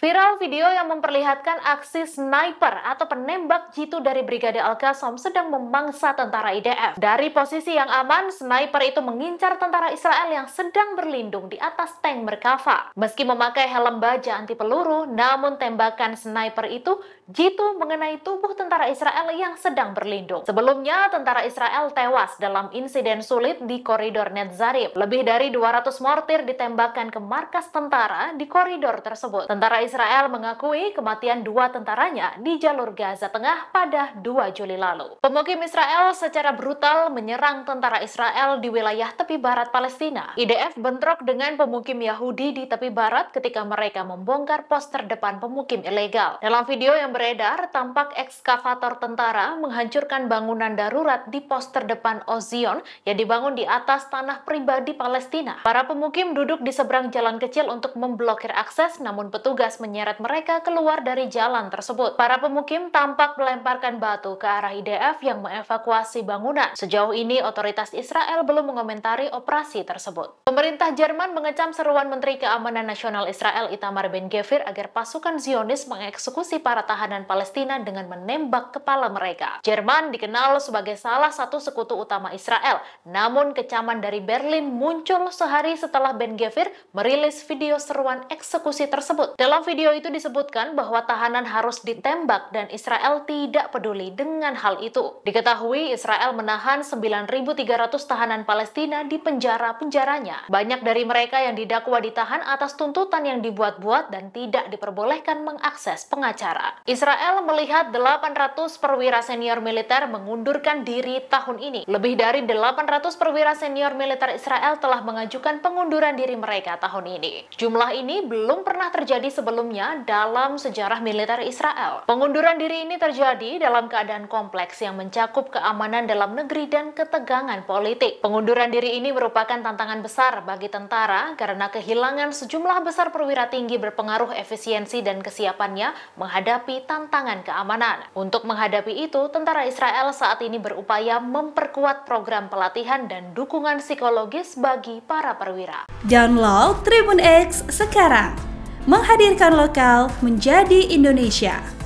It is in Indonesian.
Viral video yang memperlihatkan aksi sniper atau penembak jitu dari Brigade al qasam sedang memangsa tentara IDF. Dari posisi yang aman, sniper itu mengincar tentara Israel yang sedang berlindung di atas tank Merkava. Meski memakai helm baja anti peluru, namun tembakan sniper itu jitu mengenai tubuh tentara Israel yang sedang berlindung. Sebelumnya, tentara Israel tewas dalam insiden sulit di koridor Netzarim. Lebih dari 200 mortir ditembakkan ke markas tentara di koridor tersebut. Tentara Israel mengakui kematian dua tentaranya di jalur Gaza Tengah pada 2 Juli lalu. Pemukim Israel secara brutal menyerang tentara Israel di wilayah tepi barat Palestina. IDF bentrok dengan pemukim Yahudi di tepi barat ketika mereka membongkar pos terdepan pemukim ilegal. Dalam video yang beredar tampak ekskavator tentara menghancurkan bangunan darurat di pos terdepan Ozion yang dibangun di atas tanah pribadi Palestina. Para pemukim duduk di seberang jalan kecil untuk memblokir akses, namun petugas menyeret mereka keluar dari jalan tersebut. Para pemukim tampak melemparkan batu ke arah IDF yang mengevakuasi bangunan. Sejauh ini, otoritas Israel belum mengomentari operasi tersebut. Pemerintah Jerman mengecam seruan Menteri Keamanan Nasional Israel Itamar Ben Gvir agar pasukan Zionis mengeksekusi para tahanan pertahanan Palestina dengan menembak kepala mereka. Jerman dikenal sebagai salah satu sekutu utama Israel, namun kecaman dari Berlin muncul sehari setelah Ben Gvir merilis video seruan eksekusi tersebut. Dalam video itu disebutkan bahwa tahanan harus ditembak dan Israel tidak peduli dengan hal itu. Diketahui Israel menahan 9.300 tahanan Palestina di penjara-penjaranya. Banyak dari mereka yang didakwa ditahan atas tuntutan yang dibuat-buat dan tidak diperbolehkan mengakses pengacara. Israel Israel melihat 800 perwira senior militer mengundurkan diri tahun ini. Lebih dari 800 perwira senior militer Israel telah mengajukan pengunduran diri mereka tahun ini. Jumlah ini belum pernah terjadi sebelumnya dalam sejarah militer Israel. Pengunduran diri ini terjadi dalam keadaan kompleks yang mencakup keamanan dalam negeri dan ketegangan politik. Pengunduran diri ini merupakan tantangan besar bagi tentara karena kehilangan sejumlah besar perwira tinggi berpengaruh efisiensi dan kesiapannya menghadapi tantangan keamanan. Untuk menghadapi itu, tentara Israel saat ini berupaya memperkuat program pelatihan dan dukungan psikologis bagi para perwira. Download Tribun X sekarang, menghadirkan lokal menjadi Indonesia.